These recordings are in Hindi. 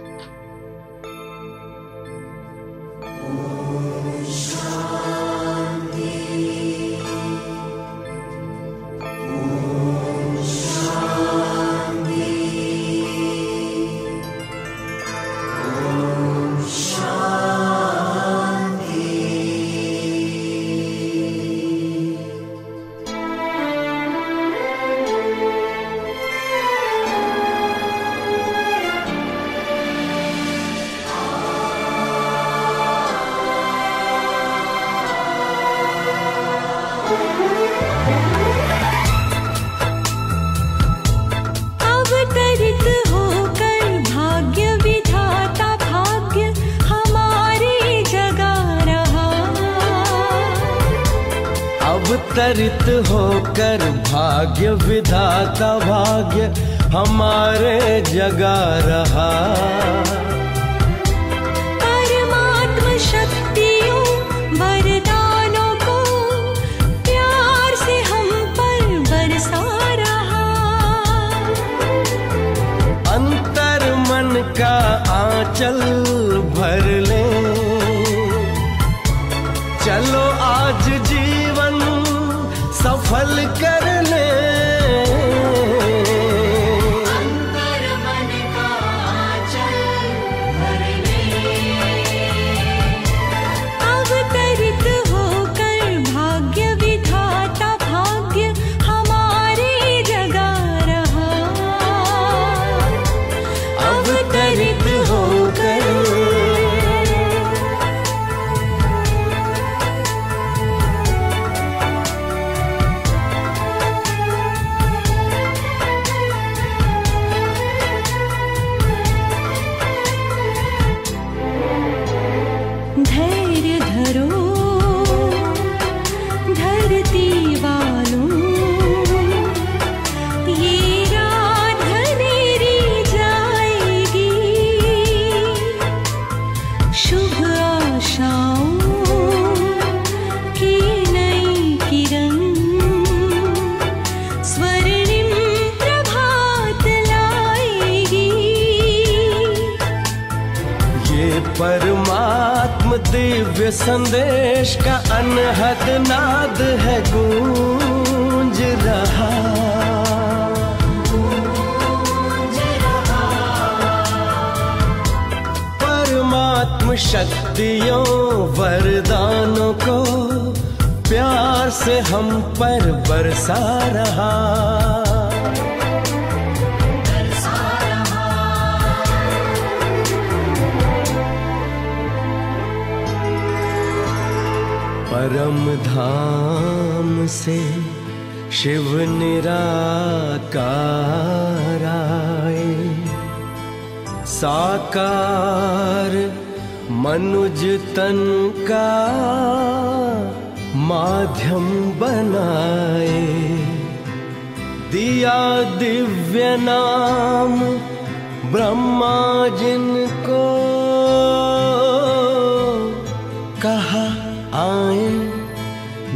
Thank you. परम धाम से शिव निराकाराय साकार मनुज तन का माध्यम बनाए दिया दिव्य नाम ब्रह्मा जिनका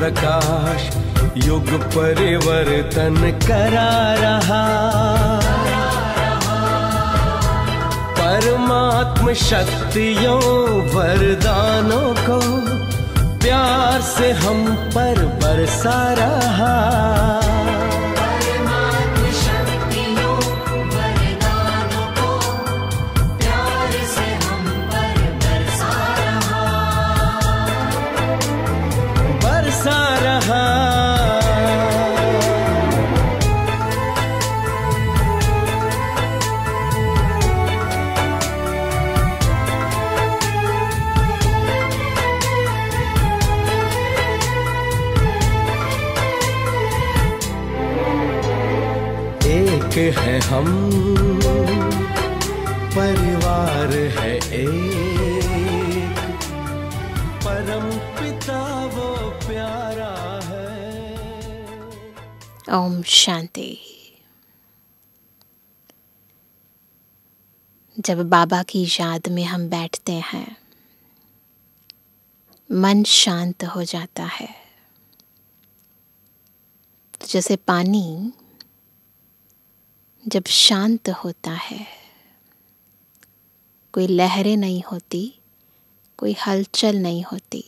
प्रकाश युग परिवर्तन करा रहा परमात्म शक्तियों वरदानों को प्यार से हम पर बरसा रहा हम परिवार है एक परम पिता वो प्यारा है ओम शांति जब बाबा की याद में हम बैठते हैं मन शांत हो जाता है जैसे पानी जब शांत होता है कोई लहरें नहीं होती कोई हलचल नहीं होती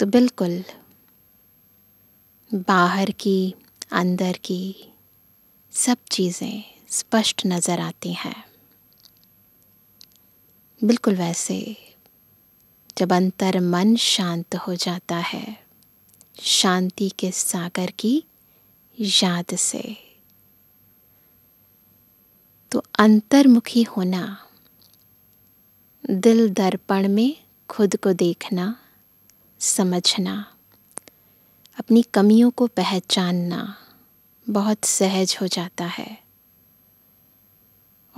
तो बिल्कुल बाहर की अंदर की सब चीज़ें स्पष्ट नज़र आती हैं बिल्कुल वैसे जब अंतर मन शांत हो जाता है शांति के सागर की याद से तो अंतर्मुखी होना दिल दर्पण में खुद को देखना समझना अपनी कमियों को पहचानना बहुत सहज हो जाता है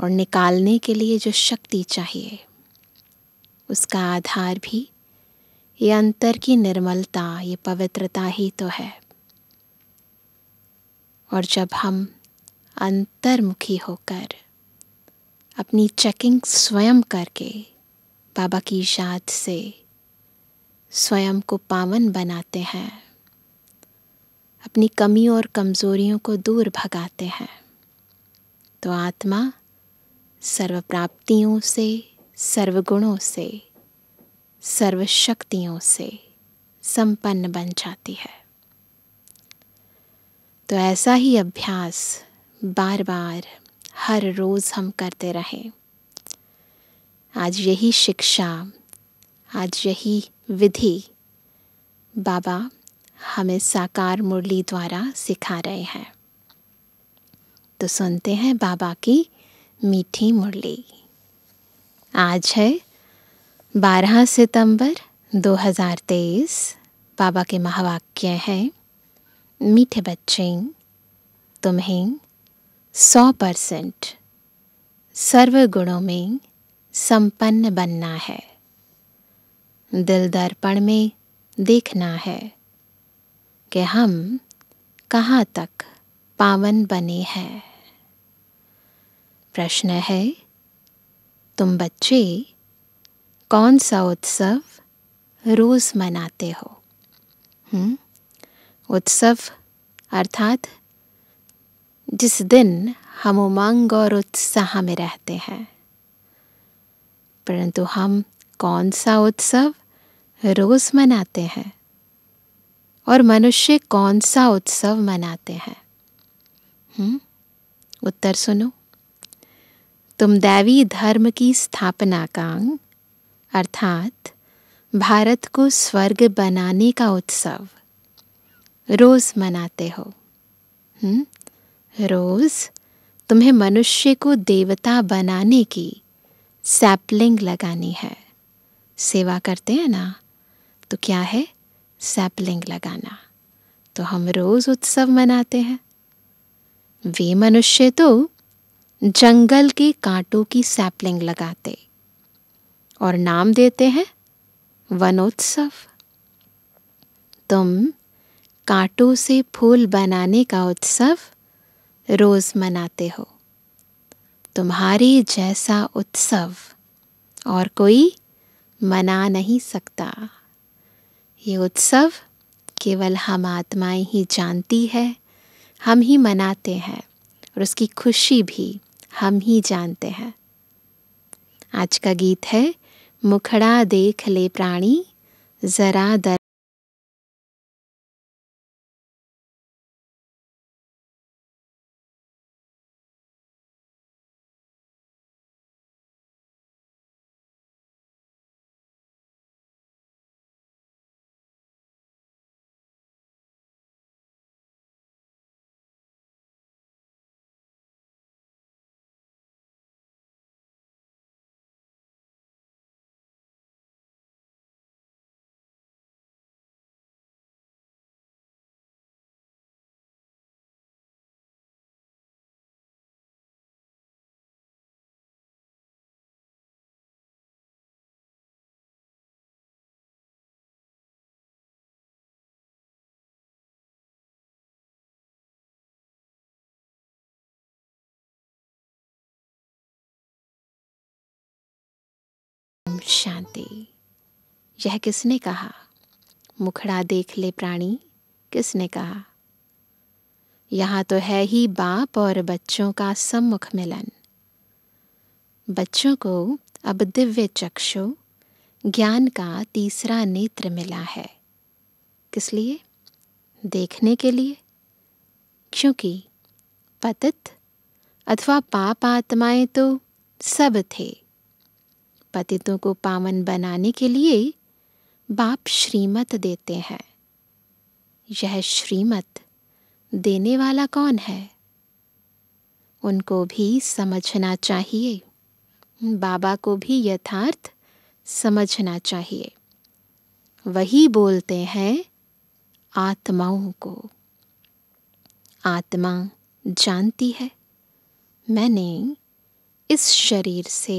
और निकालने के लिए जो शक्ति चाहिए उसका आधार भी ये अंतर की निर्मलता ये पवित्रता ही तो है और जब हम अंतर्मुखी होकर अपनी चेकिंग स्वयं करके बाबा की याद से स्वयं को पावन बनाते हैं अपनी कमी और कमज़ोरियों को दूर भगाते हैं तो आत्मा सर्व प्राप्तियों से सर्वगुणों से सर्वशक्तियों से संपन्न बन जाती है तो ऐसा ही अभ्यास बार बार हर रोज़ हम करते रहे आज यही शिक्षा आज यही विधि बाबा हमें साकार मुरली द्वारा सिखा रहे हैं तो सुनते हैं बाबा की मीठी मुरली आज है 12 सितंबर 2023 बाबा के महावाक्य हैं मीठे बच्चे तुम्हें सौ परसेंट सर्व गुणों में संपन्न बनना है दिल दर्पण में देखना है कि हम कहाँ तक पावन बने हैं प्रश्न है तुम बच्चे कौन सा उत्सव रोज़ मनाते हो हुँ? हम्म? उत्सव अर्थात जिस दिन हम उमंग और उत्साह में रहते हैं परंतु हम कौन सा उत्सव रोज मनाते हैं और मनुष्य कौन सा उत्सव मनाते हैं हम्म, उत्तर सुनो तुम दैवी धर्म की स्थापना का अर्थात भारत को स्वर्ग बनाने का उत्सव रोज़ मनाते हो हुँ? रोज़ तुम्हें मनुष्य को देवता बनाने की सैपलिंग लगानी है सेवा करते हैं ना तो क्या है सैपलिंग लगाना तो हम रोज़ उत्सव मनाते हैं वे मनुष्य तो जंगल के कांटों की सैपलिंग लगाते और नाम देते हैं वनोत्सव तुम कांटों से फूल बनाने का उत्सव रोज मनाते हो तुम्हारे जैसा उत्सव और कोई मना नहीं सकता ये उत्सव केवल हम आत्माएं ही जानती है हम ही मनाते हैं और उसकी खुशी भी हम ही जानते हैं आज का गीत है मुखड़ा देख ले प्राणी ज़रा दर शांति यह किसने कहा मुखड़ा देख ले प्राणी किसने कहा यहाँ तो है ही बाप और बच्चों का सम्मुख मिलन बच्चों को अब दिव्य चक्षु ज्ञान का तीसरा नेत्र मिला है किस लिए देखने के लिए क्योंकि पतित अथवा पाप आत्माएं तो सब थे पतितों को पावन बनाने के लिए बाप श्रीमत देते हैं यह श्रीमत देने वाला कौन है उनको भी समझना चाहिए बाबा को भी यथार्थ समझना चाहिए वही बोलते हैं आत्माओं को आत्मा जानती है मैंने इस शरीर से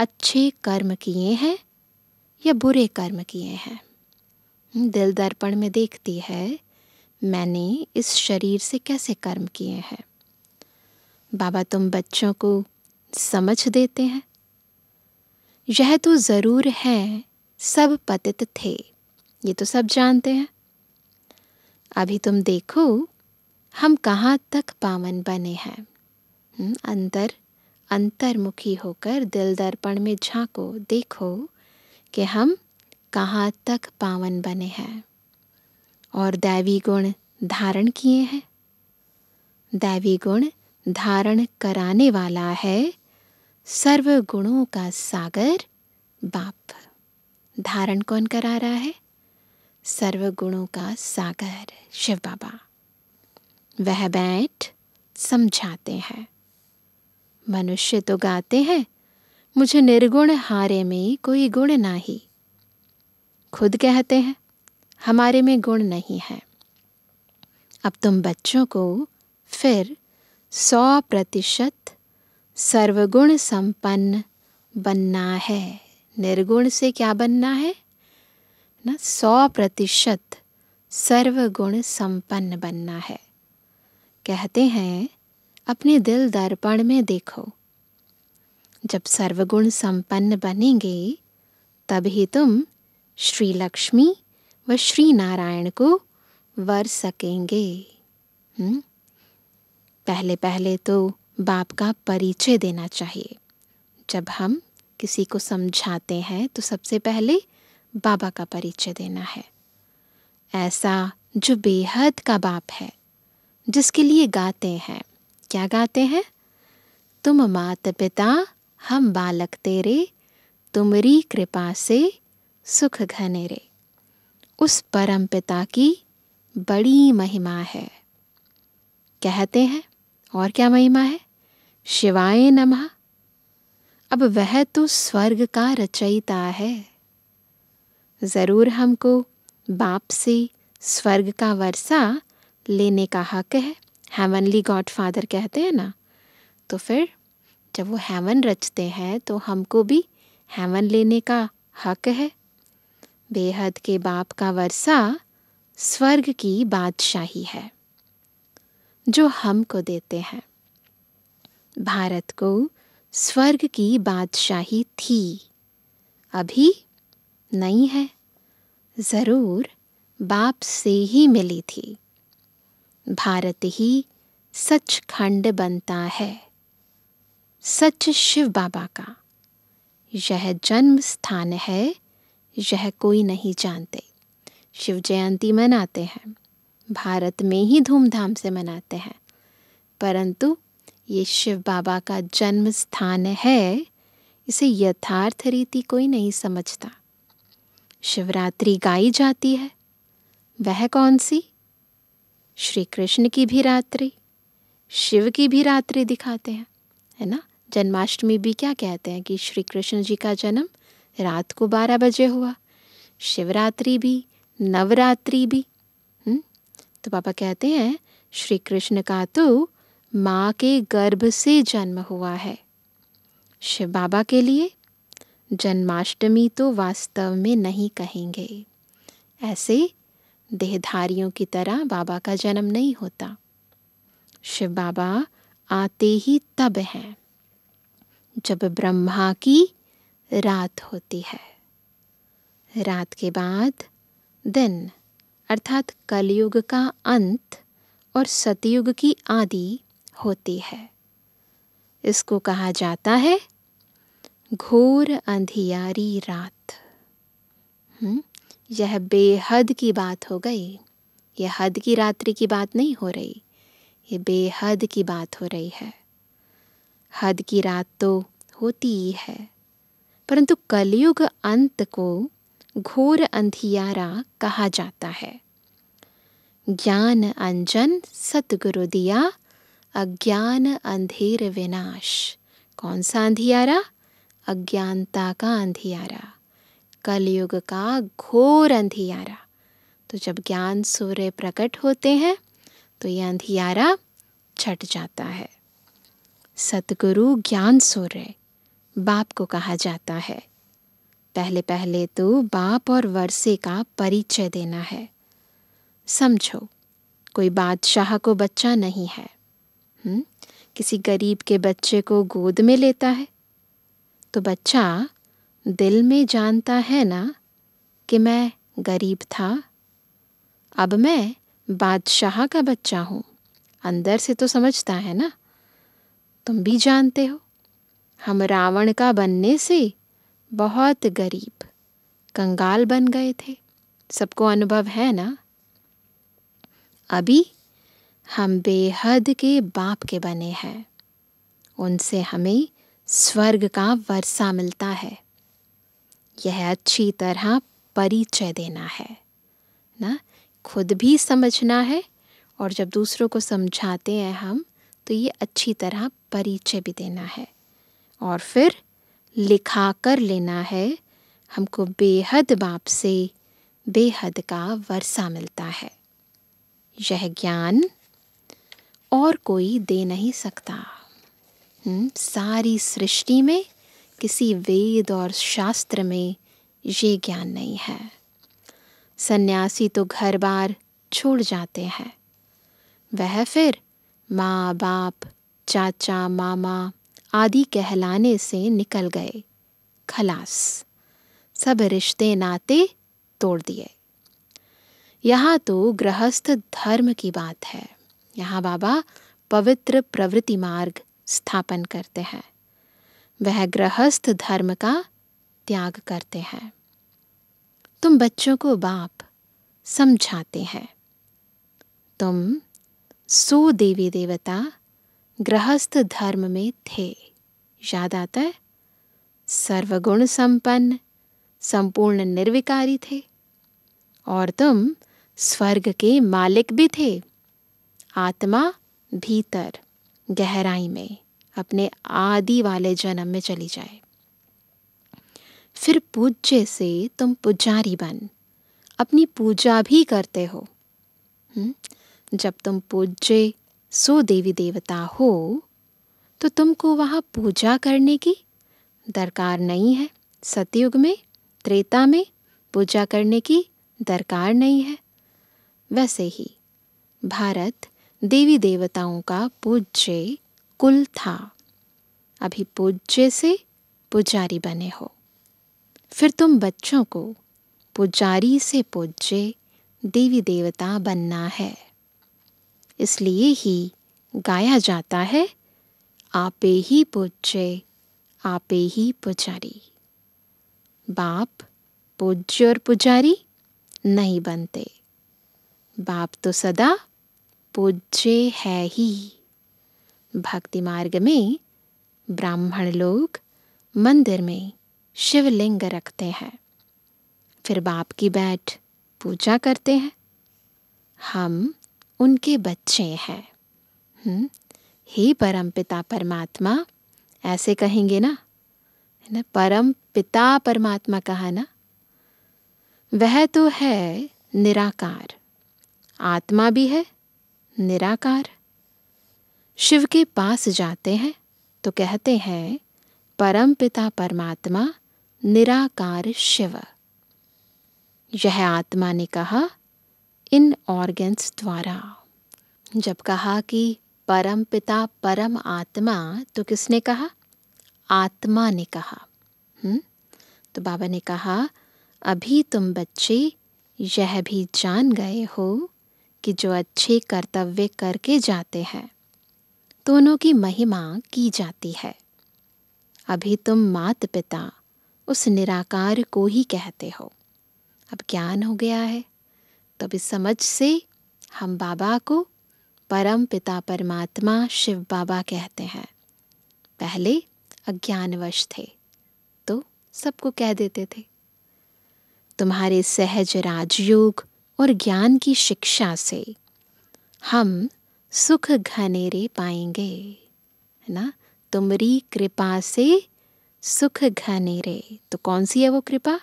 अच्छे कर्म किए हैं या बुरे कर्म किए हैं दिल दर्पण में देखती है मैंने इस शरीर से कैसे कर्म किए हैं बाबा तुम बच्चों को समझ देते हैं यह तो ज़रूर है सब पतित थे ये तो सब जानते हैं अभी तुम देखो हम कहाँ तक पावन बने हैं हम्म, अंतर अंतर्मुखी होकर दिल दर्पण में झांको देखो कि हम कहाँ तक पावन बने हैं और दैवी गुण धारण किए हैं दैवी गुण धारण कराने वाला है सर्व गुणों का सागर बाप धारण कौन करा रहा है सर्व गुणों का सागर शिव बाबा वह बैठ समझाते हैं मनुष्य तो गाते हैं मुझे निर्गुण हारे में कोई गुण नाही खुद कहते हैं हमारे में गुण नहीं है अब तुम बच्चों को फिर सौ प्रतिशत सर्वगुण संपन्न बनना है निर्गुण से क्या बनना है ना सौ प्रतिशत सर्वगुण संपन्न बनना है कहते हैं अपने दिल दर्पण में देखो जब सर्वगुण संपन्न बनेंगे तब ही तुम श्री लक्ष्मी व श्री नारायण को वर सकेंगे हुँ? हम्म? पहले पहले तो बाप का परिचय देना चाहिए जब हम किसी को समझाते हैं तो सबसे पहले बाबा का परिचय देना है ऐसा जो बेहद का बाप है जिसके लिए गाते हैं क्या गाते हैं तुम मात पिता हम बालक तेरे तुमरी कृपा से सुख घनेरे उस परम पिता की बड़ी महिमा है कहते हैं और क्या महिमा है शिवाय नमः अब वह तो स्वर्ग का रचयिता है ज़रूर हमको बाप से स्वर्ग का वर्षा लेने का हक है हेवनली गॉड फादर कहते हैं ना तो फिर जब वो हेवन रचते हैं तो हमको भी हेवन लेने का हक है बेहद के बाप का वर्षा स्वर्ग की बादशाही है जो हमको देते हैं भारत को स्वर्ग की बादशाही थी अभी नहीं है ज़रूर बाप से ही मिली थी भारत ही सच खंड बनता है सच शिव बाबा का यह जन्म स्थान है यह कोई नहीं जानते शिव जयंती मनाते हैं भारत में ही धूमधाम से मनाते हैं परंतु ये शिव बाबा का जन्म स्थान है इसे यथार्थ रीति कोई नहीं समझता शिवरात्रि गाई जाती है वह कौन सी श्री कृष्ण की भी रात्रि शिव की भी रात्रि दिखाते हैं है ना जन्माष्टमी भी क्या कहते हैं कि श्री कृष्ण जी का जन्म रात को बारह बजे हुआ शिवरात्रि भी नवरात्रि भी हुँ? हम्म? तो पापा कहते हैं श्री कृष्ण का तो माँ के गर्भ से जन्म हुआ है शिव बाबा के लिए जन्माष्टमी तो वास्तव में नहीं कहेंगे ऐसे देहधारियों की तरह बाबा का जन्म नहीं होता शिव बाबा आते ही तब हैं जब ब्रह्मा की रात होती है रात के बाद दिन अर्थात कलयुग का अंत और सतयुग की आदि होती है इसको कहा जाता है घोर अंधियारी रात हुँ? हम्म? यह बेहद की बात हो गई यह हद की रात्रि की बात नहीं हो रही ये बेहद की बात हो रही है हद की रात तो होती ही है परंतु कलयुग अंत को घोर अंधियारा कहा जाता है ज्ञान अंजन सतगुरु दिया अज्ञान अंधेर विनाश कौन सा अंधियारा अज्ञानता का अंधियारा कलयुग का घोर अंधियारा तो जब ज्ञान सूर्य प्रकट होते हैं तो यह अंधियारा छट जाता है सतगुरु ज्ञान सूर्य बाप को कहा जाता है पहले पहले तो बाप और वर्से का परिचय देना है समझो कोई बादशाह को बच्चा नहीं है हुँ? हम्म, किसी गरीब के बच्चे को गोद में लेता है तो बच्चा दिल में जानता है ना कि मैं गरीब था अब मैं बादशाह का बच्चा हूँ अंदर से तो समझता है ना तुम भी जानते हो हम रावण का बनने से बहुत गरीब कंगाल बन गए थे सबको अनुभव है ना अभी हम बेहद के बाप के बने हैं उनसे हमें स्वर्ग का वर्षा मिलता है यह अच्छी तरह परिचय देना है ना खुद भी समझना है और जब दूसरों को समझाते हैं हम तो ये अच्छी तरह परिचय भी देना है और फिर लिखा कर लेना है हमको बेहद बाप से बेहद का वर्षा मिलता है यह ज्ञान और कोई दे नहीं सकता हुँ? हम्म, सारी सृष्टि में किसी वेद और शास्त्र में ये ज्ञान नहीं है सन्यासी तो घर बार छोड़ जाते हैं वह फिर माँ बाप चाचा मामा आदि कहलाने से निकल गए खलास सब रिश्ते नाते तोड़ दिए यहाँ तो गृहस्थ धर्म की बात है यहाँ बाबा पवित्र प्रवृत्ति मार्ग स्थापन करते हैं वह गृहस्थ धर्म का त्याग करते हैं तुम बच्चों को बाप समझाते हैं तुम सो देवी देवता गृहस्थ धर्म में थे याद आता है सर्वगुण संपन्न संपूर्ण निर्विकारी थे और तुम स्वर्ग के मालिक भी थे आत्मा भीतर गहराई में अपने आदि वाले जन्म में चली जाए फिर पूज्य से तुम पुजारी बन अपनी पूजा भी करते हो हुँ? हम्म? जब तुम पूज्य सो देवी देवता हो तो तुमको वहाँ पूजा करने की दरकार नहीं है सतयुग में त्रेता में पूजा करने की दरकार नहीं है वैसे ही भारत देवी देवताओं का पूज्य कुल था अभी पूज्य से पुजारी बने हो फिर तुम बच्चों को पुजारी से पूज्य देवी देवता बनना है इसलिए ही गाया जाता है आपे ही पूज्य आपे ही पुजारी बाप पूज्य और पुजारी नहीं बनते बाप तो सदा पूज्य है ही भक्ति मार्ग में ब्राह्मण लोग मंदिर में शिवलिंग रखते हैं फिर बाप की बैठ पूजा करते हैं हम उनके बच्चे हैं हम्म, हे परम पिता परमात्मा ऐसे कहेंगे ना है ना परम पिता परमात्मा कहा ना वह तो है निराकार आत्मा भी है निराकार शिव के पास जाते हैं तो कहते हैं परम पिता परमात्मा निराकार शिव यह आत्मा ने कहा इन ऑर्गन्स द्वारा जब कहा कि परम पिता परम आत्मा तो किसने कहा आत्मा ने कहा हुँ? हम्म? तो बाबा ने कहा अभी तुम बच्चे यह भी जान गए हो कि जो अच्छे कर्तव्य करके जाते हैं दोनों की महिमा की जाती है अभी तुम मात पिता उस निराकार को ही कहते हो अब ज्ञान हो गया है तो इस समझ से हम बाबा को परम पिता परमात्मा शिव बाबा कहते हैं पहले अज्ञानवश थे तो सबको कह देते थे तुम्हारे सहज राजयोग और ज्ञान की शिक्षा से हम सुख घनेरे पाएंगे है ना तुम्हारी तो कृपा से सुख घनेरे तो कौन सी है वो कृपा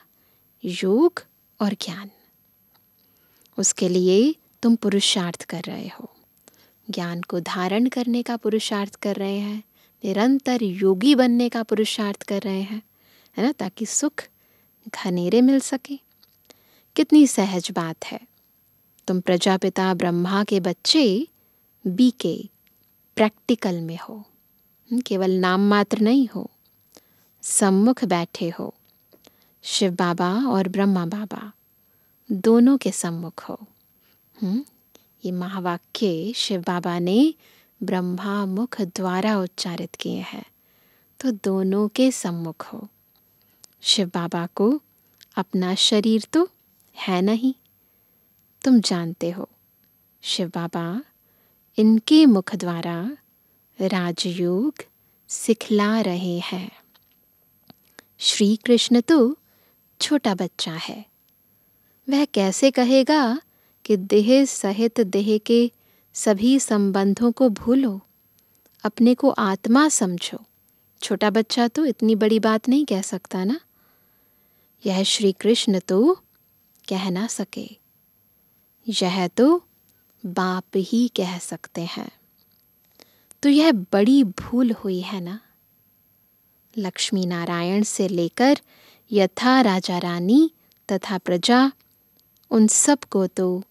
योग और ज्ञान उसके लिए तुम पुरुषार्थ कर रहे हो ज्ञान को धारण करने का पुरुषार्थ कर रहे हैं निरंतर योगी बनने का पुरुषार्थ कर रहे हैं है ना ताकि सुख घनेरे मिल सके कितनी सहज बात है तुम प्रजापिता ब्रह्मा के बच्चे बी के प्रैक्टिकल में हो हम्म, केवल नाम मात्र नहीं हो सम्मुख बैठे हो शिव बाबा और ब्रह्मा बाबा दोनों के सम्मुख हो हम्म, ये महावाक्य शिव बाबा ने ब्रह्मा मुख द्वारा उच्चारित किए हैं तो दोनों के सम्मुख हो शिव बाबा को अपना शरीर तो है नहीं तुम जानते हो शिव बाबा इनके मुख द्वारा राजयोग सिखला रहे हैं श्री कृष्ण तो छोटा बच्चा है वह कैसे कहेगा कि देह सहित देह के सभी संबंधों को भूलो अपने को आत्मा समझो छोटा बच्चा तो इतनी बड़ी बात नहीं कह सकता ना यह श्री कृष्ण तो कह ना सके यह तो बाप ही कह सकते हैं तो यह बड़ी भूल हुई है ना लक्ष्मी नारायण से लेकर यथा राजा रानी तथा प्रजा उन सब को तो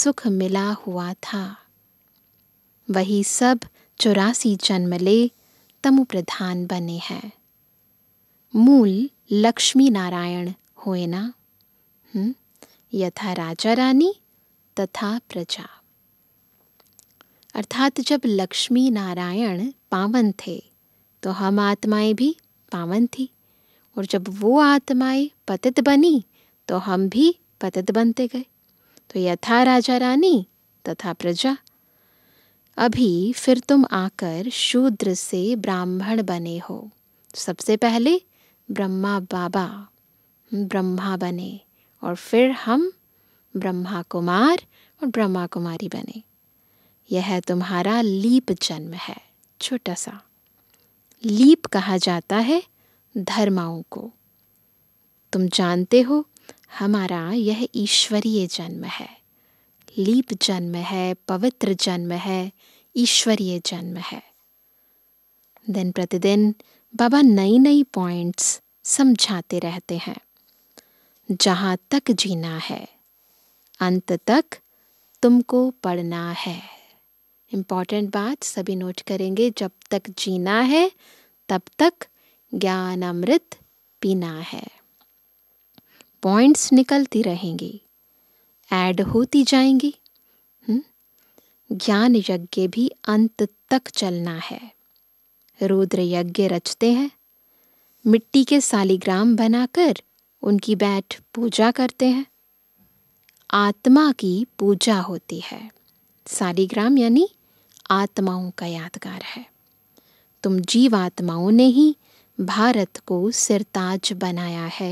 सुख मिला हुआ था वही सब चौरासी जन्म ले तमु प्रधान बने हैं मूल लक्ष्मी नारायण होए ना हम्म, यथा राजा रानी तथा प्रजा अर्थात जब लक्ष्मी नारायण पावन थे तो हम आत्माएं भी पावन थी और जब वो आत्माएं पतित बनी तो हम भी पतित बनते गए तो यथा राजा रानी तथा प्रजा अभी फिर तुम आकर शूद्र से ब्राह्मण बने हो सबसे पहले ब्रह्मा बाबा ब्रह्मा बने और फिर हम ब्रह्मा कुमार और ब्रह्मा कुमारी बने यह तुम्हारा लीप जन्म है छोटा सा लीप कहा जाता है धर्माओं को तुम जानते हो हमारा यह ईश्वरीय जन्म है लीप जन्म है पवित्र जन्म है ईश्वरीय जन्म है दिन प्रतिदिन बाबा नई नई पॉइंट्स समझाते रहते हैं जहाँ तक जीना है अंत तक तुमको पढ़ना है इम्पॉर्टेंट बात सभी नोट करेंगे जब तक जीना है तब तक ज्ञान अमृत पीना है पॉइंट्स निकलती रहेंगी ऐड होती जाएंगी हम्म? ज्ञान यज्ञ भी अंत तक चलना है रुद्र यज्ञ रचते हैं मिट्टी के सालिग्राम बनाकर उनकी बैठ पूजा करते हैं आत्मा की पूजा होती है सालिग्राम यानी आत्माओं का यादगार है तुम जीवात्माओं ने ही भारत को सिरताज बनाया है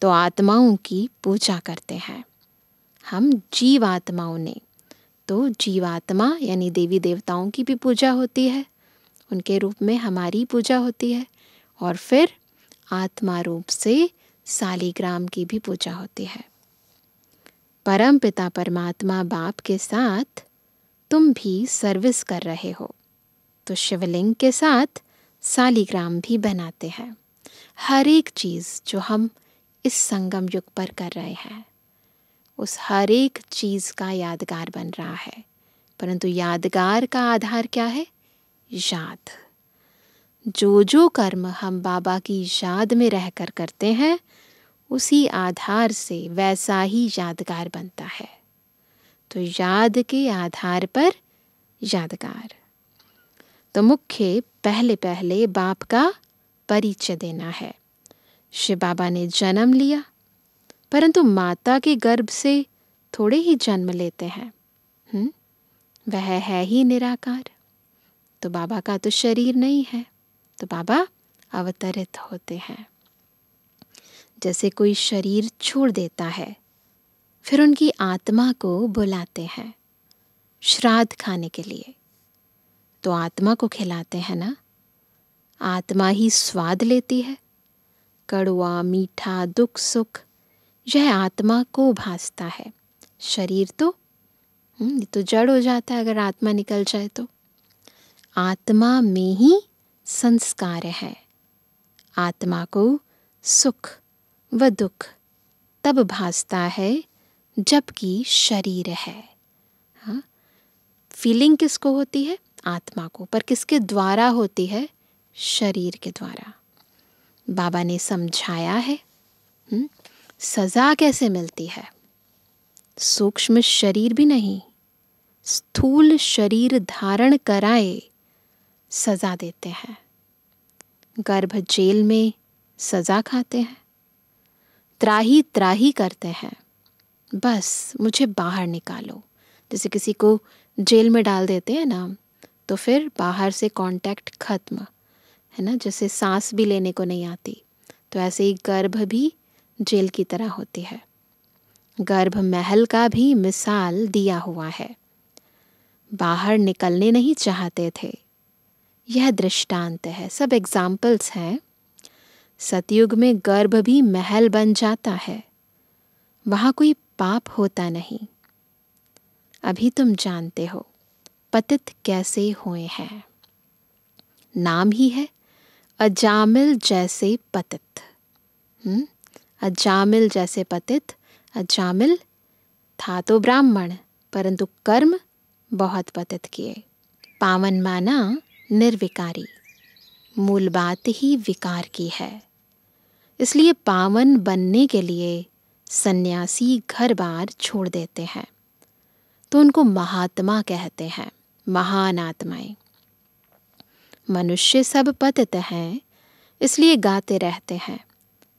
तो आत्माओं की पूजा करते हैं हम जीवात्माओं ने तो जीवात्मा यानी देवी देवताओं की भी पूजा होती है उनके रूप में हमारी पूजा होती है और फिर आत्मा रूप से सालीग्राम की भी पूजा होती है परम पिता परमात्मा बाप के साथ तुम भी सर्विस कर रहे हो तो शिवलिंग के साथ सालीग्राम भी बनाते हैं हर एक चीज़ जो हम इस संगम युग पर कर रहे हैं उस हर एक चीज़ का यादगार बन रहा है परंतु यादगार का आधार क्या है याद जो जो कर्म हम बाबा की याद में रहकर करते हैं उसी आधार से वैसा ही यादगार बनता है तो याद के आधार पर यादगार तो मुख्य पहले पहले बाप का परिचय देना है शिव बाबा ने जन्म लिया परंतु माता के गर्भ से थोड़े ही जन्म लेते हैं हुँ? हम्म, वह है ही निराकार तो बाबा का तो शरीर नहीं है तो बाबा अवतरित होते हैं जैसे कोई शरीर छोड़ देता है फिर उनकी आत्मा को बुलाते हैं श्राद्ध खाने के लिए तो आत्मा को खिलाते हैं ना आत्मा ही स्वाद लेती है कड़वा मीठा दुख सुख यह आत्मा को भासता है शरीर तो हम्म, ये तो जड़ हो जाता है अगर आत्मा निकल जाए तो आत्मा में ही संस्कार है आत्मा को सुख व दुख तब भासता है जबकि शरीर है हाँ फीलिंग किसको होती है आत्मा को पर किसके द्वारा होती है शरीर के द्वारा बाबा ने समझाया है हुँ? हम्म, सजा कैसे मिलती है सूक्ष्म शरीर भी नहीं स्थूल शरीर धारण कराए सजा देते हैं गर्भ जेल में सजा खाते हैं त्राही त्राही करते हैं बस मुझे बाहर निकालो जैसे किसी को जेल में डाल देते हैं ना तो फिर बाहर से कांटेक्ट ख़त्म है ना जैसे सांस भी लेने को नहीं आती तो ऐसे ही गर्भ भी जेल की तरह होती है गर्भ महल का भी मिसाल दिया हुआ है बाहर निकलने नहीं चाहते थे यह दृष्टांत है सब एग्जाम्पल्स हैं सतयुग में गर्भ भी महल बन जाता है वहाँ कोई पाप होता नहीं अभी तुम जानते हो पतित कैसे हुए हैं नाम ही है अजामिल जैसे पतित हुँ? हम्म? अजामिल जैसे पतित अजामिल था तो ब्राह्मण परंतु कर्म बहुत पतित किए पावन माना निर्विकारी मूल बात ही विकार की है इसलिए पावन बनने के लिए सन्यासी घर बार छोड़ देते हैं तो उनको महात्मा कहते हैं महान आत्माएं मनुष्य सब पतित हैं इसलिए गाते रहते हैं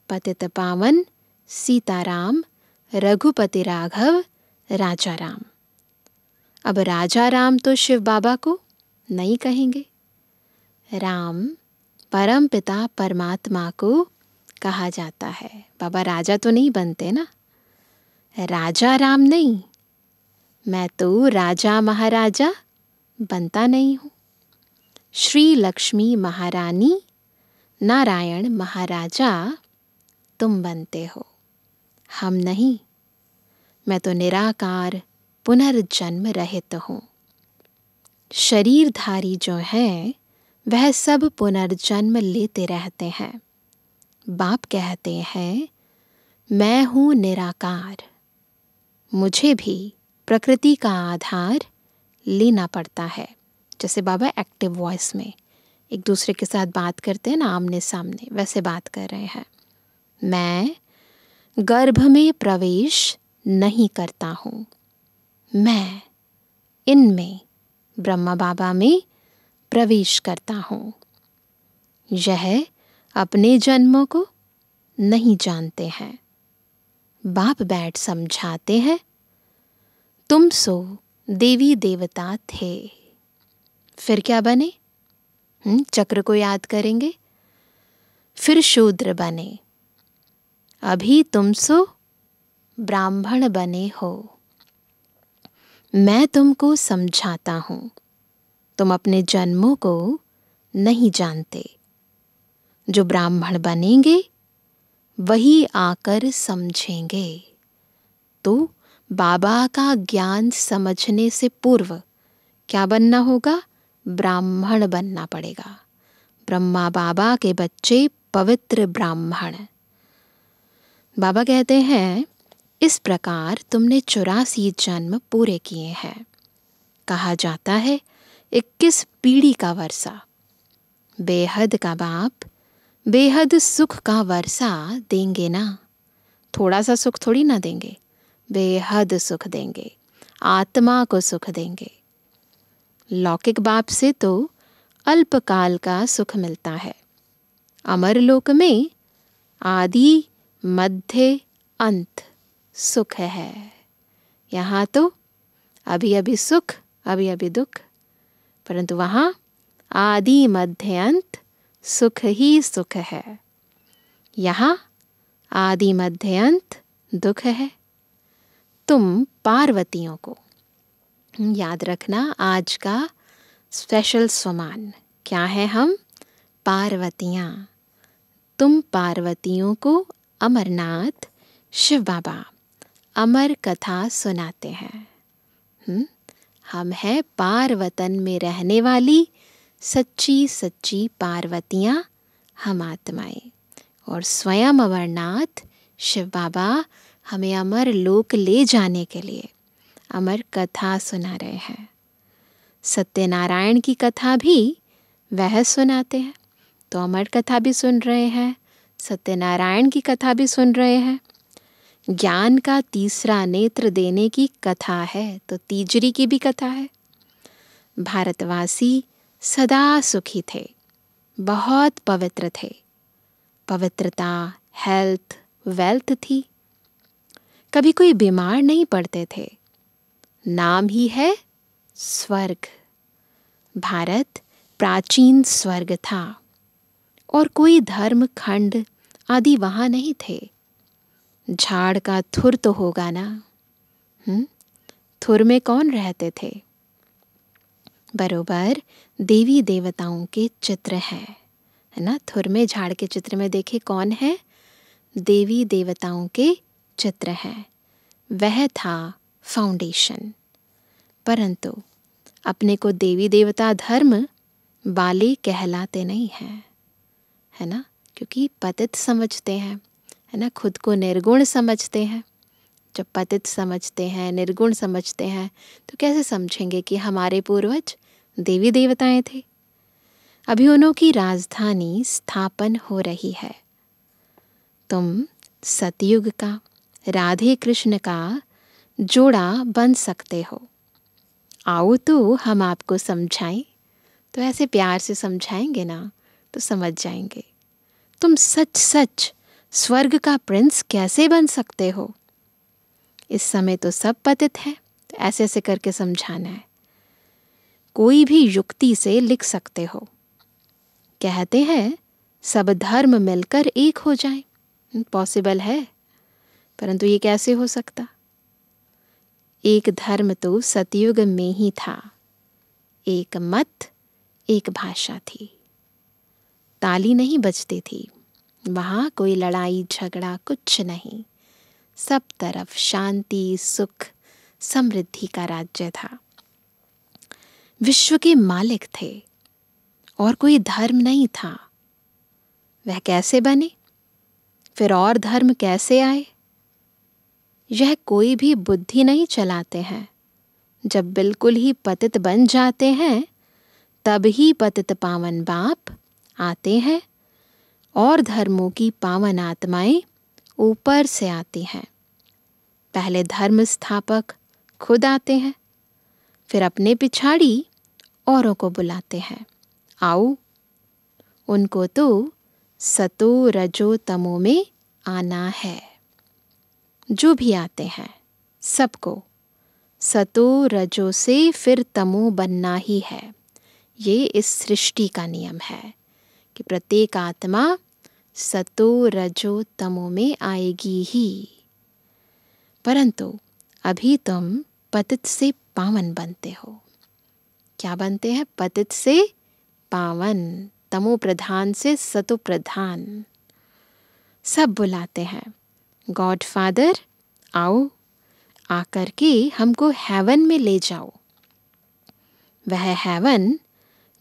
पतित पावन सीताराम रघुपति राघव राजा राम अब राजा राम तो शिव बाबा को नहीं कहेंगे राम परम पिता परमात्मा को कहा जाता है बाबा राजा तो नहीं बनते ना राजा राम नहीं मैं तो राजा महाराजा बनता नहीं हूँ श्री लक्ष्मी महारानी नारायण महाराजा तुम बनते हो हम नहीं मैं तो निराकार पुनर्जन्म रहित हूँ शरीरधारी जो हैं वह सब पुनर्जन्म लेते रहते हैं बाप कहते हैं मैं हूँ निराकार मुझे भी प्रकृति का आधार लेना पड़ता है जैसे बाबा एक्टिव वॉइस में एक दूसरे के साथ बात करते हैं ना आमने सामने वैसे बात कर रहे हैं मैं गर्भ में प्रवेश नहीं करता हूँ मैं इनमें ब्रह्मा बाबा में प्रवेश करता हूँ यह अपने जन्मों को नहीं जानते हैं बाप बैठ समझाते हैं तुम सो देवी देवता थे फिर क्या बने हम्म, चक्र को याद करेंगे फिर शूद्र बने अभी तुम सो ब्राह्मण बने हो मैं तुमको समझाता हूँ तुम अपने जन्मों को नहीं जानते जो ब्राह्मण बनेंगे वही आकर समझेंगे तो बाबा का ज्ञान समझने से पूर्व क्या बनना होगा ब्राह्मण बनना पड़ेगा ब्रह्मा बाबा के बच्चे पवित्र ब्राह्मण बाबा कहते हैं इस प्रकार तुमने चौरासी जन्म पूरे किए हैं कहा जाता है इक्कीस पीढ़ी का वर्षा बेहद का बाप बेहद सुख का वर्षा देंगे ना थोड़ा सा सुख थोड़ी ना देंगे बेहद सुख देंगे आत्मा को सुख देंगे लौकिक बाप से तो अल्पकाल का सुख मिलता है अमर लोक में आदि मध्य अंत सुख है यहाँ तो अभी अभी सुख अभी अभी दुख परंतु वहाँ आदि मध्य अंत सुख ही सुख है यहाँ आदि मध्यंत दुख है तुम पार्वतियों को याद रखना आज का स्पेशल समान क्या है हम पार्वतियाँ तुम पार्वतियों को अमरनाथ शिव बाबा अमर कथा सुनाते हैं हम है पार्वतन में रहने वाली सच्ची सच्ची पार्वतियाँ हम आत्माएं और स्वयं अमरनाथ शिव बाबा हमें अमर लोक ले जाने के लिए अमर कथा सुना रहे हैं सत्यनारायण की कथा भी वह सुनाते हैं तो अमर कथा भी सुन रहे हैं सत्यनारायण की कथा भी सुन रहे हैं ज्ञान का तीसरा नेत्र देने की कथा है तो तीजरी की भी कथा है भारतवासी सदा सुखी थे बहुत पवित्र थे पवित्रता हेल्थ वेल्थ थी कभी कोई बीमार नहीं पड़ते थे नाम ही है स्वर्ग भारत प्राचीन स्वर्ग था और कोई धर्म खंड आदि वहाँ नहीं थे झाड़ का थुर तो होगा ना हुँ? थुर में कौन रहते थे बरोबर देवी देवताओं के चित्र हैं है ना थुरमे झाड़ के चित्र में देखे कौन है देवी देवताओं के चित्र हैं वह था फाउंडेशन परंतु अपने को देवी देवता धर्म बाले कहलाते नहीं हैं है ना क्योंकि पतित समझते हैं है ना खुद को निर्गुण समझते हैं जब पतित समझते हैं निर्गुण समझते हैं तो कैसे समझेंगे कि हमारे पूर्वज देवी देवताएं थे अभी उनकी राजधानी स्थापन हो रही है तुम सतयुग का राधे कृष्ण का जोड़ा बन सकते हो आओ तो हम आपको समझाएं तो ऐसे प्यार से समझाएंगे ना तो समझ जाएंगे तुम सच सच स्वर्ग का प्रिंस कैसे बन सकते हो इस समय तो सब पतित है तो ऐसे ऐसे करके समझाना है कोई भी युक्ति से लिख सकते हो कहते हैं सब धर्म मिलकर एक हो जाए पॉसिबल है परंतु ये कैसे हो सकता एक धर्म तो सतयुग में ही था एक मत एक भाषा थी ताली नहीं बजती थी वहाँ कोई लड़ाई झगड़ा कुछ नहीं सब तरफ शांति सुख समृद्धि का राज्य था विश्व के मालिक थे और कोई धर्म नहीं था वह कैसे बने फिर और धर्म कैसे आए यह कोई भी बुद्धि नहीं चलाते हैं जब बिल्कुल ही पतित बन जाते हैं तब ही पतित पावन बाप आते हैं और धर्मों की पावन आत्माएं ऊपर से आती हैं पहले धर्म स्थापक खुद आते हैं फिर अपने पिछाड़ी औरों को बुलाते हैं आओ उनको तो सतो रजो तमो में आना है जो भी आते हैं सबको सतो रजो से फिर तमो बनना ही है ये इस सृष्टि का नियम है कि प्रत्येक आत्मा सतो रजो तमो में आएगी ही परंतु अभी तुम पतित से पावन बनते हो क्या बनते हैं पतित से पावन तमो प्रधान से सतु प्रधान सब बुलाते हैं गॉड फादर आओ आकर के हमको हेवन में ले जाओ वह हेवन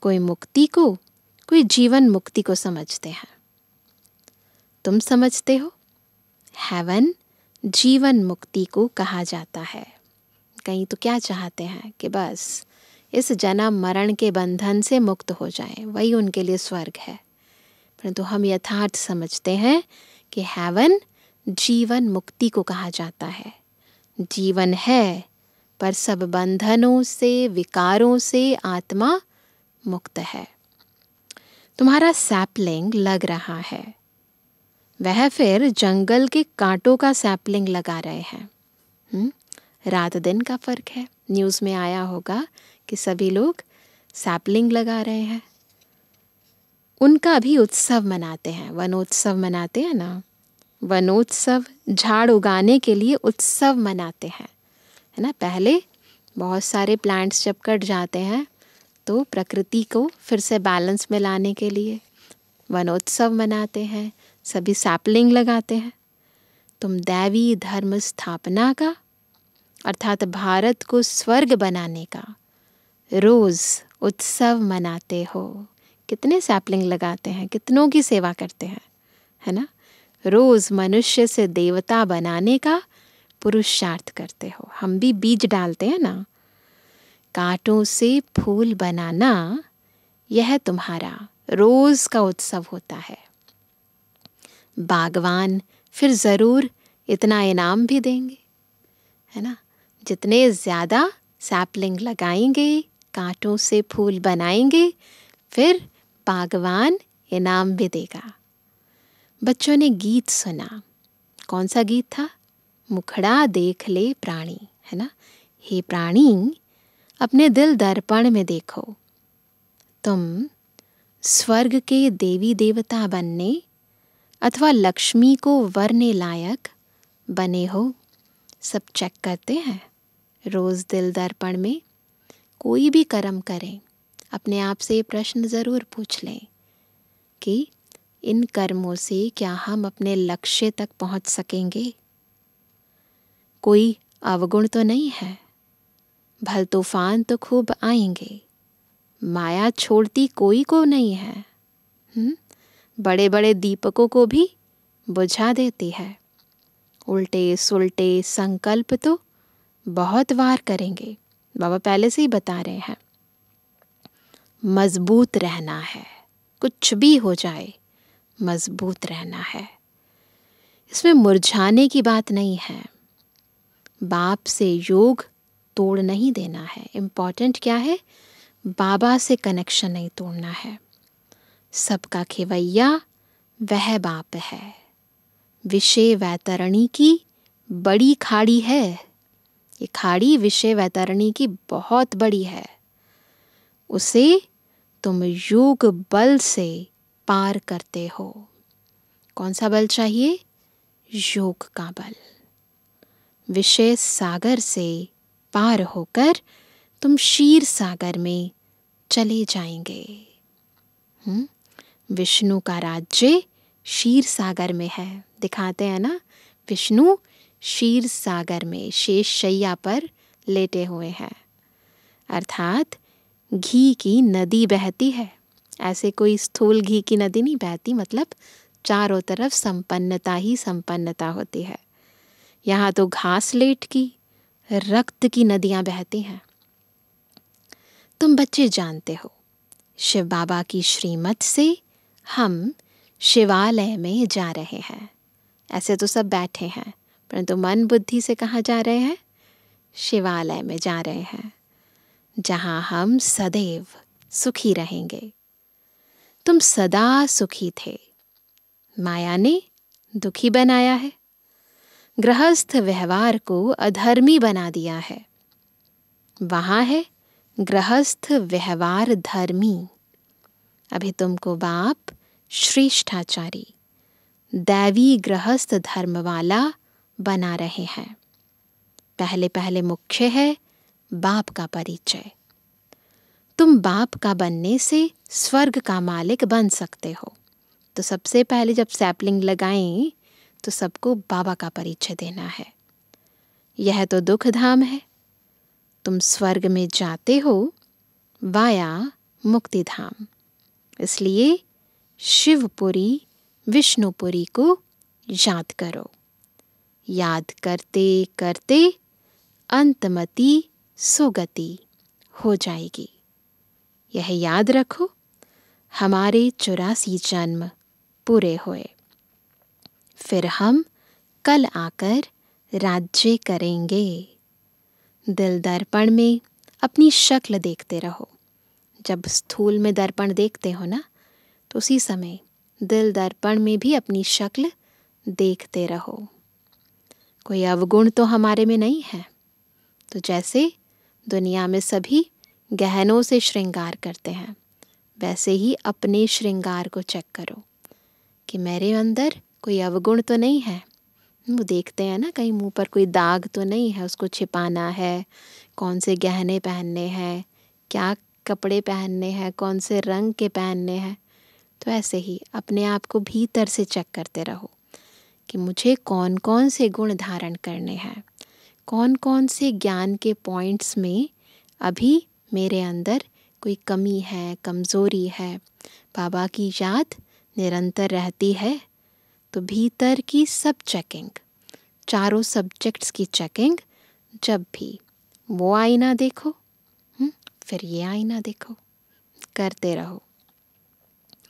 कोई मुक्ति को कोई जीवन मुक्ति को समझते हैं तुम समझते हो हेवन जीवन मुक्ति को कहा जाता है कहीं तो क्या चाहते हैं कि बस इस जन्म मरण के बंधन से मुक्त हो जाएं वही उनके लिए स्वर्ग है परंतु हम यथार्थ समझते हैं कि हैवन जीवन मुक्ति को कहा जाता है जीवन है पर सब बंधनों से विकारों से आत्मा मुक्त है तुम्हारा सैपलिंग लग रहा है वह फिर जंगल के कांटों का सैपलिंग लगा रहे हैं हम्म, रात दिन का फर्क है न्यूज़ में आया होगा कि सभी लोग सैपलिंग लगा रहे हैं उनका भी उत्सव मनाते हैं वनोत्सव मनाते हैं ना वनोत्सव झाड़ उगाने के लिए उत्सव मनाते हैं है ना पहले बहुत सारे प्लांट्स जब कट जाते हैं तो प्रकृति को फिर से बैलेंस में लाने के लिए वनोत्सव मनाते हैं सभी सैपलिंग लगाते हैं तुम दैवी धर्म स्थापना का अर्थात भारत को स्वर्ग बनाने का रोज़ उत्सव मनाते हो कितने सैपलिंग लगाते हैं कितनों की सेवा करते हैं है ना रोज़ मनुष्य से देवता बनाने का पुरुषार्थ करते हो हम भी बीज डालते हैं ना कांटों से फूल बनाना यह तुम्हारा रोज़ का उत्सव होता है बागवान फिर ज़रूर इतना इनाम भी देंगे है ना जितने ज़्यादा सैपलिंग लगाएंगे कांटों से फूल बनाएंगे फिर बागवान इनाम भी देगा बच्चों ने गीत सुना कौन सा गीत था मुखड़ा देख ले प्राणी है ना हे प्राणी अपने दिल दर्पण में देखो तुम स्वर्ग के देवी देवता बनने अथवा लक्ष्मी को वरने लायक बने हो सब चेक करते हैं रोज़ दिल दर्पण में कोई भी कर्म करें अपने आप से ये प्रश्न ज़रूर पूछ लें कि इन कर्मों से क्या हम अपने लक्ष्य तक पहुंच सकेंगे कोई अवगुण तो नहीं है भल तूफान तो खूब आएंगे माया छोड़ती कोई को नहीं है हुँ? हम्म? बड़े बड़े दीपकों को भी बुझा देती है उल्टे सुलटे संकल्प तो बहुत वार करेंगे बाबा पहले से ही बता रहे हैं मजबूत रहना है कुछ भी हो जाए मजबूत रहना है इसमें मुरझाने की बात नहीं है बाप से योग तोड़ नहीं देना है इम्पॉर्टेंट क्या है बाबा से कनेक्शन नहीं तोड़ना है सबका खेवैया वह बाप है विषय वैतरणी की बड़ी खाड़ी है ये खाड़ी विषय वैतरणी की बहुत बड़ी है उसे तुम योग बल से पार करते हो कौन सा बल चाहिए योग का बल विषय सागर से पार होकर तुम शीर सागर में चले जाएंगे हम्म? विष्णु का राज्य शीर सागर में है दिखाते हैं ना विष्णु शीर सागर में शेष शैया पर लेटे हुए हैं अर्थात घी की नदी बहती है ऐसे कोई स्थूल घी की नदी नहीं बहती मतलब चारों तरफ संपन्नता ही संपन्नता होती है यहाँ तो घास लेट की रक्त की नदियाँ बहती हैं तुम बच्चे जानते हो शिव बाबा की श्रीमत से हम शिवालय में जा रहे हैं ऐसे तो सब बैठे हैं परंतु मन बुद्धि से कहाँ जा रहे हैं शिवालय में जा रहे हैं जहाँ हम सदैव सुखी रहेंगे तुम सदा सुखी थे माया ने दुखी बनाया है गृहस्थ व्यवहार को अधर्मी बना दिया है वहाँ है गृहस्थ व्यवहार धर्मी अभी तुमको बाप श्रेष्ठाचारी दैवी गृहस्थ धर्म वाला बना रहे हैं पहले पहले मुख्य है बाप का परिचय तुम बाप का बनने से स्वर्ग का मालिक बन सकते हो तो सबसे पहले जब सैपलिंग लगाएं तो सबको बाबा का परिचय देना है यह तो दुख धाम है तुम स्वर्ग में जाते हो वाया मुक्ति धाम इसलिए शिवपुरी विष्णुपुरी को याद करो याद करते करते अंतमति सुगति हो जाएगी यह याद रखो हमारे चौरासी जन्म पूरे हुए फिर हम कल आकर राज्य करेंगे दिल दर्पण में अपनी शक्ल देखते रहो जब स्थूल में दर्पण देखते हो ना तो उसी समय दिल दर्पण में भी अपनी शक्ल देखते रहो कोई अवगुण तो हमारे में नहीं है तो जैसे दुनिया में सभी गहनों से श्रृंगार करते हैं वैसे ही अपने श्रृंगार को चेक करो कि मेरे अंदर कोई अवगुण तो नहीं है वो देखते हैं ना कहीं मुंह पर कोई दाग तो नहीं है उसको छिपाना है कौन से गहने पहनने हैं क्या कपड़े पहनने हैं कौन से रंग के पहनने हैं तो ऐसे ही अपने आप को भीतर से चेक करते रहो कि मुझे कौन कौन से गुण धारण करने हैं कौन कौन से ज्ञान के पॉइंट्स में अभी मेरे अंदर कोई कमी है कमज़ोरी है बाबा की याद निरंतर रहती है तो भीतर की सब चेकिंग चारों सब्जेक्ट्स की चेकिंग जब भी वो आईना देखो हुँ? हम्म, फिर ये आईना देखो करते रहो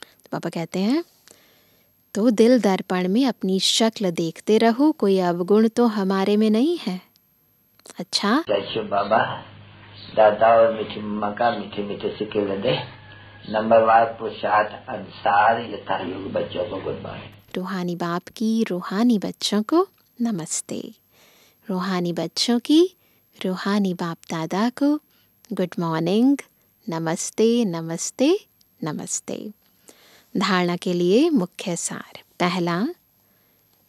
तो बाबा कहते हैं तो दिल दर्पण में अपनी शक्ल देखते रहो कोई अवगुण तो हमारे में नहीं है अच्छा बाबा दादा और मीठी मम्मा का मीठे मीठे के लदे नंबरवार पुरुषार्थ अनुसार यथायोग बच्चों को गुड मॉर्निंग रूहानी बाप की रूहानी बच्चों को नमस्ते रूहानी बच्चों की रूहानी बाप दादा को गुड मॉर्निंग नमस्ते नमस्ते नमस्ते धारणा के लिए मुख्य सार पहला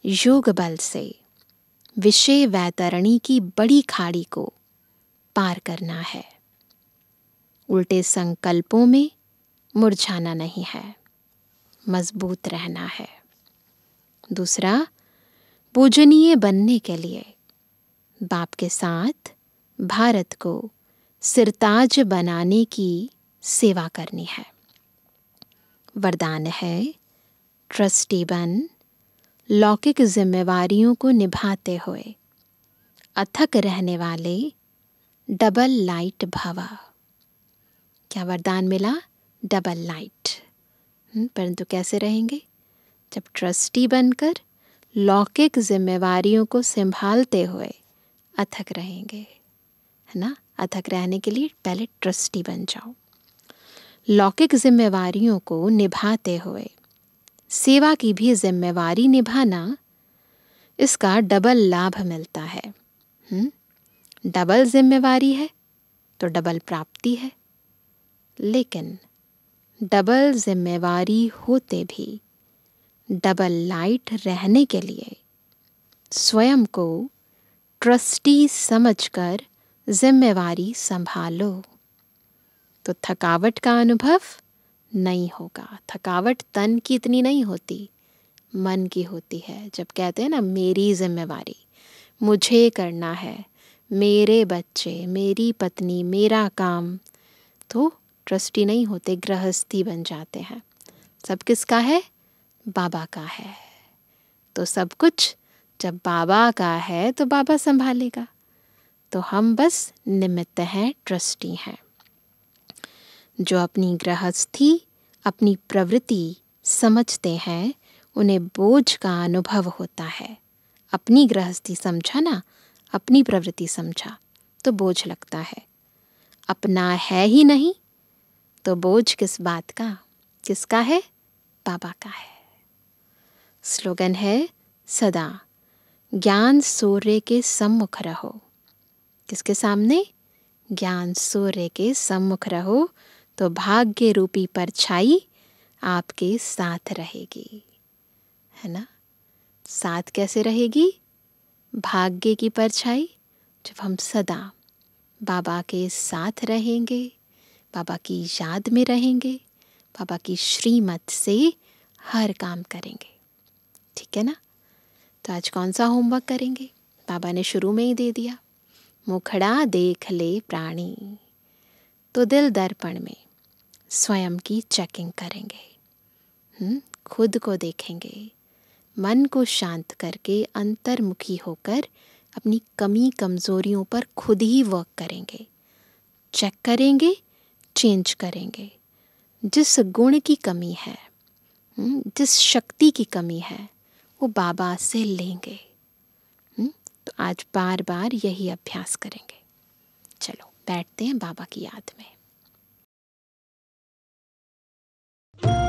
योग बल से विषय वैतरणी की बड़ी खाड़ी को पार करना है उल्टे संकल्पों में मुरझाना नहीं है मजबूत रहना है दूसरा पूजनीय बनने के लिए बाप के साथ भारत को सिरताज बनाने की सेवा करनी है वरदान है ट्रस्टी बन लौकिक जिम्मेवारियों को निभाते हुए अथक रहने वाले डबल लाइट भवा क्या वरदान मिला डबल लाइट हम्म, परंतु कैसे रहेंगे जब ट्रस्टी बनकर लौकिक जिम्मेवारियों को संभालते हुए अथक रहेंगे है ना अथक रहने के लिए पहले ट्रस्टी बन जाओ लौकिक जिम्मेवारियों को निभाते हुए सेवा की भी जिम्मेवारी निभाना इसका डबल लाभ मिलता है हुँ? हम्म? डबल जिम्मेवारी है तो डबल प्राप्ति है लेकिन डबल जिम्मेवारी होते भी डबल लाइट रहने के लिए स्वयं को ट्रस्टी समझकर जिम्मेवारी संभालो तो थकावट का अनुभव नहीं होगा थकावट तन की इतनी नहीं होती मन की होती है जब कहते हैं ना मेरी जिम्मेवारी मुझे करना है मेरे बच्चे मेरी पत्नी मेरा काम तो ट्रस्टी नहीं होते गृहस्थी बन जाते हैं सब किसका है बाबा का है तो सब कुछ जब बाबा का है तो बाबा संभालेगा तो हम बस निमित्त हैं ट्रस्टी हैं जो अपनी गृहस्थी अपनी प्रवृत्ति समझते हैं उन्हें बोझ का अनुभव होता है अपनी गृहस्थी समझा ना अपनी प्रवृत्ति समझा तो बोझ लगता है अपना है ही नहीं तो बोझ किस बात का किसका है बाबा का है स्लोगन है सदा ज्ञान सूर्य के सम्मुख रहो किसके सामने ज्ञान सूर्य के सम्मुख रहो तो भाग्य रूपी परछाई आपके साथ रहेगी है ना साथ कैसे रहेगी भाग्य की परछाई जब हम सदा बाबा के साथ रहेंगे बाबा की याद में रहेंगे बाबा की श्रीमत से हर काम करेंगे ठीक है ना तो आज कौन सा होमवर्क करेंगे बाबा ने शुरू में ही दे दिया मुखड़ा देख ले प्राणी तो दिल दर्पण में स्वयं की चेकिंग करेंगे हम्म, खुद को देखेंगे मन को शांत करके अंतर्मुखी होकर अपनी कमी कमज़ोरियों पर खुद ही वर्क करेंगे चेक करेंगे चेंज करेंगे जिस गुण की कमी है हम्म, जिस शक्ति की कमी है वो बाबा से लेंगे हम्म, तो आज बार बार यही अभ्यास करेंगे चलो बैठते हैं बाबा की याद में you